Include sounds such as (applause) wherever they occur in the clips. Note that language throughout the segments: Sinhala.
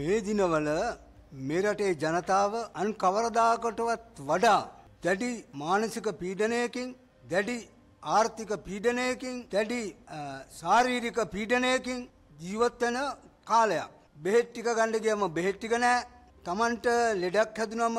මේ දිනවල මෙරටේ ජනතාව අන් කවරදාකටවත් වඩා දැඩි මානසික පීඩනයකින් දැඩි ආර්ථික පීඩනයකින් දැඩි ශාරීරික පීඩනයකින් ජීවත්වන කාලයක්. බෙහෙත් ටික ගණ්ඩ ගියම බෙහෙත් ටික නෑ. Tamanට ලෙඩක් හැදුනම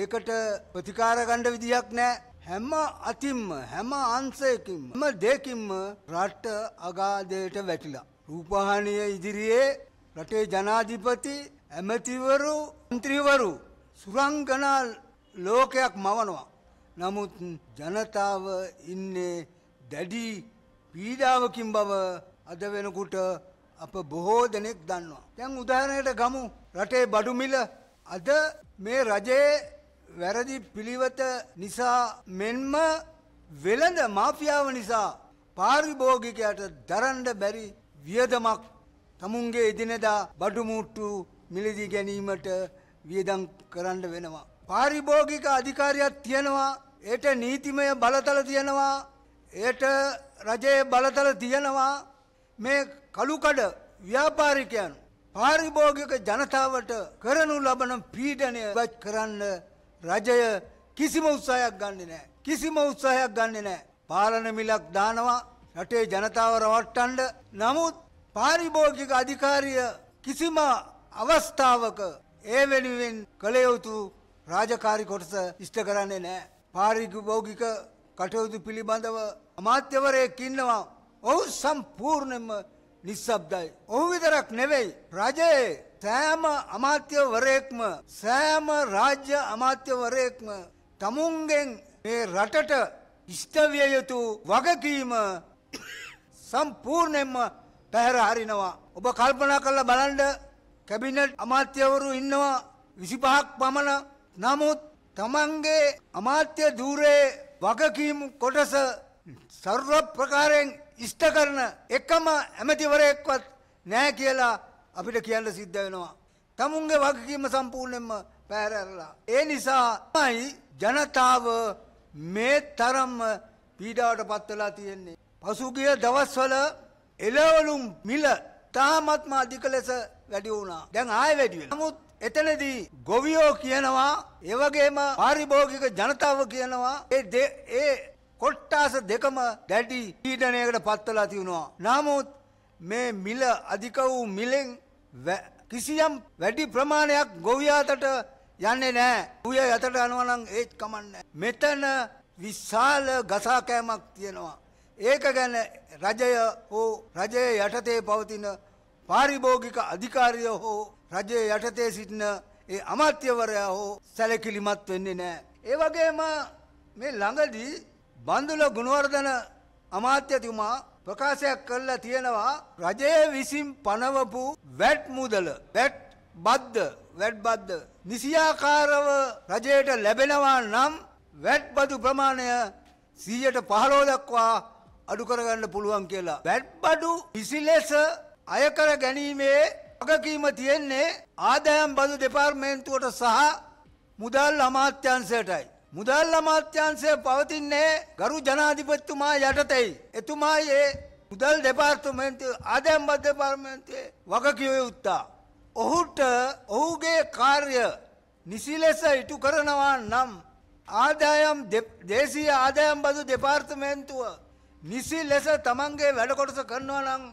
ඒකට ප්‍රතිකාර ගණ්ඩ විදියක් නෑ. හැම අතින්ම හැම අංශයකින්ම හැම දෙකින්ම රට අගාධයට වැටිලා. රූපහානිය ඉදිරියේ රටේ ජනාධිපති ඇමතිවරු මන්ත්‍රීවරු සුරංගනා ලෝකයක් මවනවා. නමුත් ජනතාව ඉන්නේ දැඩි පීඩාවකින් බව අද වෙනකුට අප බොහෝ දෙනෙක් දන්නවා. දැන් උදාහරණයට ගමු රටේ බඩුමිල අද මේ රජයේ වැරදි පිළිවෙත නිසා මෙන්ම වෙළඳ මාෆියාව නිසා පාරිභෝගිකයට දරන්න බැරි වියදමක් තමුන්ගේ එදිනෙදා බඩුමුට්ටු මිලදී ගැනීමට වියදම් කරන්න වෙනවා. පාරිභෝගික අධිකාරියක් තියෙනවා ඒට නීතිමය බලතල තියෙනවා ඒට රජයේ බලතල තියෙනවා මේ කළුකඩ ව්‍යාපාරිකයන් පාරිභෝගික ජනතාවට කරනු ලබන පීඩනය වත් කරන්න රජය කිසිම උත්සාහයක් ගන්නෙ නෑ. කිසිම උත්සාහයක් ගන්නෙ නෑ. පාලන මිලක් දානවා රටේ ජනතාව රවට්ටන්න. නමුත් පාරිභෝගික අධිකාරිය කිසිම අවස්ථාවක ඒ වෙනුවෙන් කළ යුතු රාජකාරි කොටස ඉෂ්ට කරන්නේ නෑ. පාරිභෝගික කටයුතු පිළිබඳව අමාත්‍යවරයෙක් ඉන්නවා. ඔහු සම්පූර්ණයෙන්ම නිස්සබ්දයි. ඔහු විතරක් නෙවෙයි. රජයේ සෑම අමාත්‍යවරයෙක්ම සෑම රාජ්‍ය අමාත්‍යවරයෙක්ම තමුන්ගෙන් මේ රටට ඉෂ්ටවිය යුතු වගකීම (coughs) සම්පූර්ණයෙන්ම පැහැර හරිනවා. ඔබ කල්පනා කරලා බලන්න කැබිනට් අමාත්‍යවරු ඉන්නවා විසිපහක් පමණ නමුත් තමන්ගේ අමාත්‍ය දූරේ වගකීම් කොටස සර්ව ප්‍රකාරයෙන් ඉෂ්ට කරන එකම ඇමතිවරයෙක්වත් නෑ කියලා අපිට කියන්න සිද්ධ වෙනවා. තමුන්ගේ වගකීම සම්පූර්ණයෙන්ම පැහැරලා. ඒ නිසා තමයි ජනතාව මේ තරම්ම පීඩාවට පත් වෙලා තියෙන්නේ. පසුගිය දවස්වල එළවලුම් මිල තාමත්ම අධික ලෙස වැඩි වුණා. දැන් ආයෙ වැඩි වෙනවා. නමුත් එතනදී ගොවියෝ කියනවා ඒ වගේම පාරිභෝගික ජනතාව කියනවා ඒ ඒ කොට්ටාස දෙකම දැඩි පීඩනයකට පත්වලා තියුණා. නමුත් මේ මිල අධික වූ මිලෙන් කිසියම් වැඩි ප්‍රමාණයක් ගොවියාතට යන්නේ නැහැ. ගොවියා යතට යනවා නම් ඒත් කමන්නේ. මෙතන විශාල ගසාකෑමක් තියෙනවා. ඒක ගැන රජය හෝ රජය යටතේ පවතින පාරිභෝගික අධිකාරිය හෝ රජය යටතේ සිටින ඒ අමාත්‍යවරයා හෝ සැලකිලිමත් වෙන්නේ නෑ. ඒ වගේම මේ ළඟදී බන්දුල ගුණවර්ධන අමාත්‍යතුමා ප්‍රකාශයක් කරලා තියෙනවා රජය විසින් පනවපු වැට් මුදල වැට් බද්ද වැට් බද්ද නිසියාකාරව රජයට ලැබෙනවා නම් වැට් බදු ප්‍රමාණය සීයට පහලෝ දක්වා අඩු කරගන්න පුළුවන් කියලා. වැට්බඩු විසිලෙස අය කර ගැනීමේ වගකීම තියෙන්නේ ආදායම් බදු දෙපාර්තමේන්තුවට සහ මුදල් අමාත්‍යංශයටයි. මුදල් අමාත්‍යංශය පවතින්නේ ගරු ජනාධිපතිතුමා යටතේයි. එතුමායි ඒ මුදල් දෙපාර්තමේන්තුව ආදායම් බදු දෙපාර්තමේන්තුවේ වගකීම යුත්තා. ඔහුට ඔහුගේ කාර්ය නිසි ලෙස ඉටු කරනවා නම් ආදායම් දේශීය ආදායම් බදු දෙපාර්තමේන්තුව නිසි ලෙස තමන්ගේ වැඩකොටස කරනවා නම්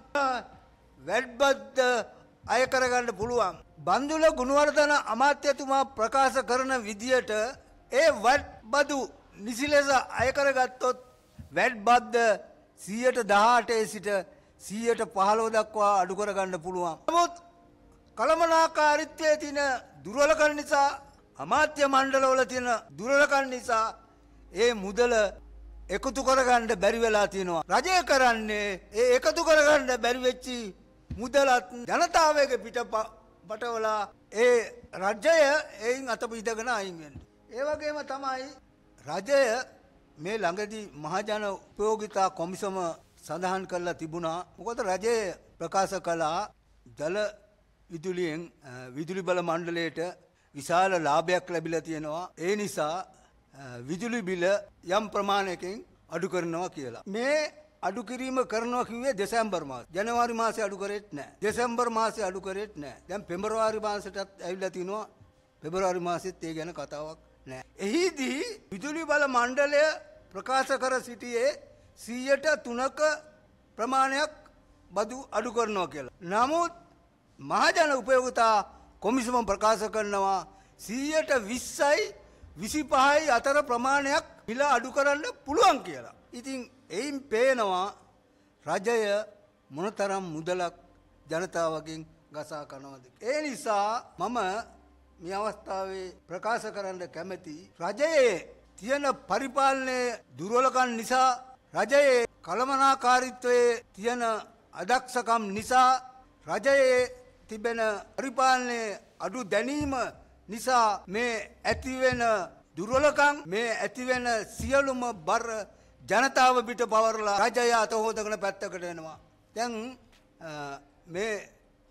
වැඩ්බද්ද අය කරගන්න පුළුවන්. බන්දුල ගුණවර්ධන අමාත්‍යතුමා ප්‍රකාශ කරන විදියට ඒ වැඩ්බදු නිසි ලෙස අය කරගත්තොත් වැඩ්බද්ද 118 සිට 115 දක්වා අඩු කරගන්න පුළුවන්. නමුත් කලමනාකාරීත්වයේ තියෙන දුර්වලකම් නිසා අමාත්‍ය මණ්ඩලවල තියෙන දුර්වලකම් නිසා ඒ මුදල එකතු කරගන්න බැරි වෙලා තියෙනවා. රජය කරන්නේ ඒ එකතු කරගන්න බැරි වෙච්චි මුදලත් ජනතාවගේ පිට පටවලා ඒ රජය එයින් අතපිදගෙන අයින් වෙනවා. ඒ වගේම තමයි රජය මේ ළඟදී මහජන උපයෝගිතා කොමිසම සඳහන් කරලා තිබුණා. මොකද රජය ප්‍රකාශ කළා ජල විදුලියෙන් විදුලි බල මණ්ඩලයට විශාල ලාභයක් ලැබිලා තියෙනවා. ඒ නිසා විදුලි බිල යම් ප්‍රමාණයකින් අඩු කරනවා කියලා. මේ අඩු කිරීම කරනවා කිව්වේ දෙසැම්බර් මාස. ජනවාරි මාසේ අඩු කරෙත් නැහැ. දෙසැම්බර් මාසේ අඩු කරෙත් නැහැ. දැන් පෙබරවාරි මාසෙටත් ඇවිල්ලා තිනවා. පෙබරවාරි මාසෙත් ඒ ගැන කතාවක් නැහැ. එහිදී විදුලි බල මණ්ඩලය ප්‍රකාශ කර සිටියේ 100ට 3ක ප්‍රමාණයක් බදු අඩු කරනවා කියලා. නමුත් මහජන උපයෝගිතා කොමිසම ප්‍රකාශ කරනවා 100ට 20යි විසිපහයි අතර ප්‍රමාණයක් මිල අඩු කරන්න පුළුවන් කියලා. ඉතින් එයින් පේනවා රජය මොනතරම් මුදලක් ජනතාවගෙන් ගසා කනවද. ඒ නිසා මම මේ අවස්ථාවේ ප්‍රකාශ කරන්න කැමැති රජයේ තියෙන පරිපාලනයේ දුර්වලකම් නිසා රජයේ කළමනාකාරීත්වයේ තියෙන අදක්ෂකම් නිසා රජයේ තිබෙන පරිපාලනයේ අඩු දැනීම නිසා මේ ඇතිවෙන දුර්වලකම් මේ ඇතිවෙන සියලුම බර ජනතාව පිට පවරලා රජය අතහොදගෙන පැත්තකට එනවා. දැන් මේ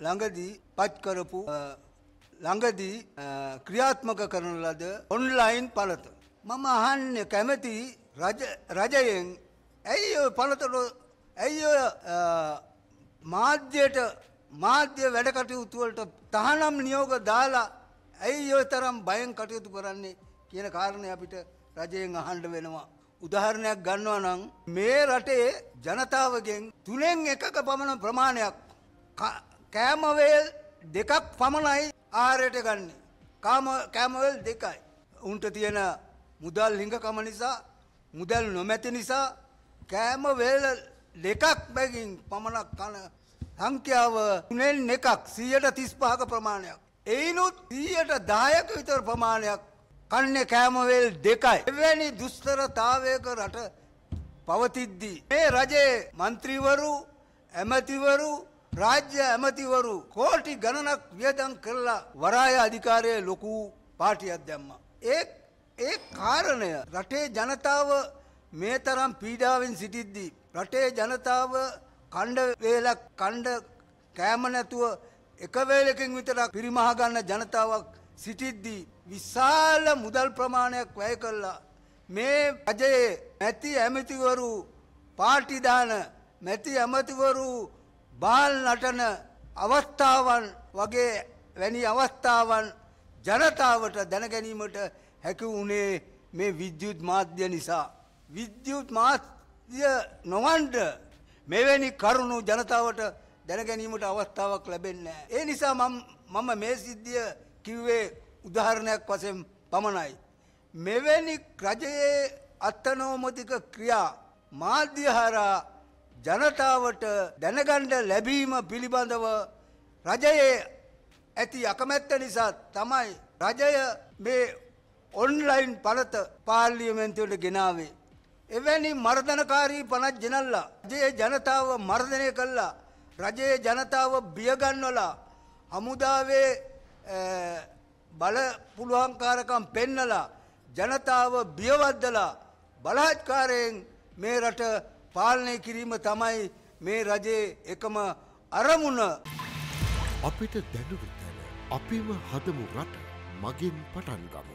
ළඟදී පච් කරපු ළඟදී ක්‍රියාත්මක කරන ලද ඔන්ලයින් පළත. මම අහන්න කැමති රජයෙන් ඇයි ඔය පළතට ඇයි ඔය මාධ්‍යයට මාධ්‍ය වැඩකටයුතුවලට තහනම් නියෝග දාලා ඇයි ඔය තරම් බයෙන් කටයුතු කරන්නේ කියන කාරණය අපිට රජයෙන් අහන්ඩ වෙනවා. උදාහරණයක් ගන්නවා නම් මේ රටේ ජනතාවගෙන් තුනෙන් එකක පමණ ප්‍රමාණයක් කෑමවේල් දෙකක් පමණයි ආරයට ගන්නේ. කාම කෑමවල් දෙකයි. උන්ට තියෙන මුදල් හිඟකම නිසා මුදල් නොමැති නිසා කෑමවේල දෙකක් බැගින් පමණක් කන සංඛ්‍යාව තුනෙන් එකක් සීයට තිස් පහක ප්‍රමාණයක්. එයිනුත් දීයට දායක විතර ප්‍රමාණයක් කන්නේ කෑමවේල් දෙකයි. එවැනි දුස්තරතාවයක රට පවතිද්දී. මේ රජයේ මන්ත්‍රීවරු ඇමතිවරු රාජ්‍ය ඇමතිවරු කෝටි ගණනක් වියදම් කරලා වරාය අධිකාරයේ ලොකු පාටියක් දැම්මා. ඒ ඒ කාරණය රටේ ජනතාව මේ තරම් පීඩාවෙන් සිටිද්දී රටේ ජනතාව කණ්ඩ වේලක් කණ්ඩ කෑම නැතුව එක වේලකින් විතරක් පිරිමහ ගන්න ජනතාවක් සිටිද්දී විශාල මුදල් ප්‍රමාණයක් වැය කළා. මේ රජයේ මැති ඇමතිවරු පාටි දාන මැති ඇමතිවරු බාල් නටන අවස්ථාවන් වගේ වැනි අවස්ථාවන් ජනතාවට දැනගැනීමට හැකි වුණේ මේ විද්‍යුත් මාධ්‍ය නිසා. විද්‍යුත් මාධ්‍ය නොවන්ඩ මෙවැනි කරුණු ජනතාවට දැනගැනීමට අවස්ථාවක් ලැබෙන්නේ ඒ නිසා මම මේ සිද්ධිය කිව්වේ උදාහරණයක් වශයෙන් පමණයි. මෙවැනි රජයේ අත්තනෝමතික ක්‍රියා මාධ්‍ය හරහා ජනතාවට දැනගන්න ලැබීම පිළිබඳව රජයේ ඇති අකමැත්ත නිසා තමයි රජය මේ ඔන්ලයින් පනත පාර්ලිමේන්තුවට ගෙනාවේ. එවැනි මර්ධනකාරී පනත් ජනල්ලා ජය ජනතාව මර්ධනය කල්ලා රජයේ ජනතාව බියගන්වලා හමුදාවේ බල පුළුවන්කාරකම් පෙන්නලා ජනතාව බියවද්දලා බලහත්කාරයෙන් මේ රට පාලනය කිරීම තමයි මේ රජයේ එකම අරමුණ අපිට දැනුවිතැන අපිම හදමු රට මගින් පටන්ගමු.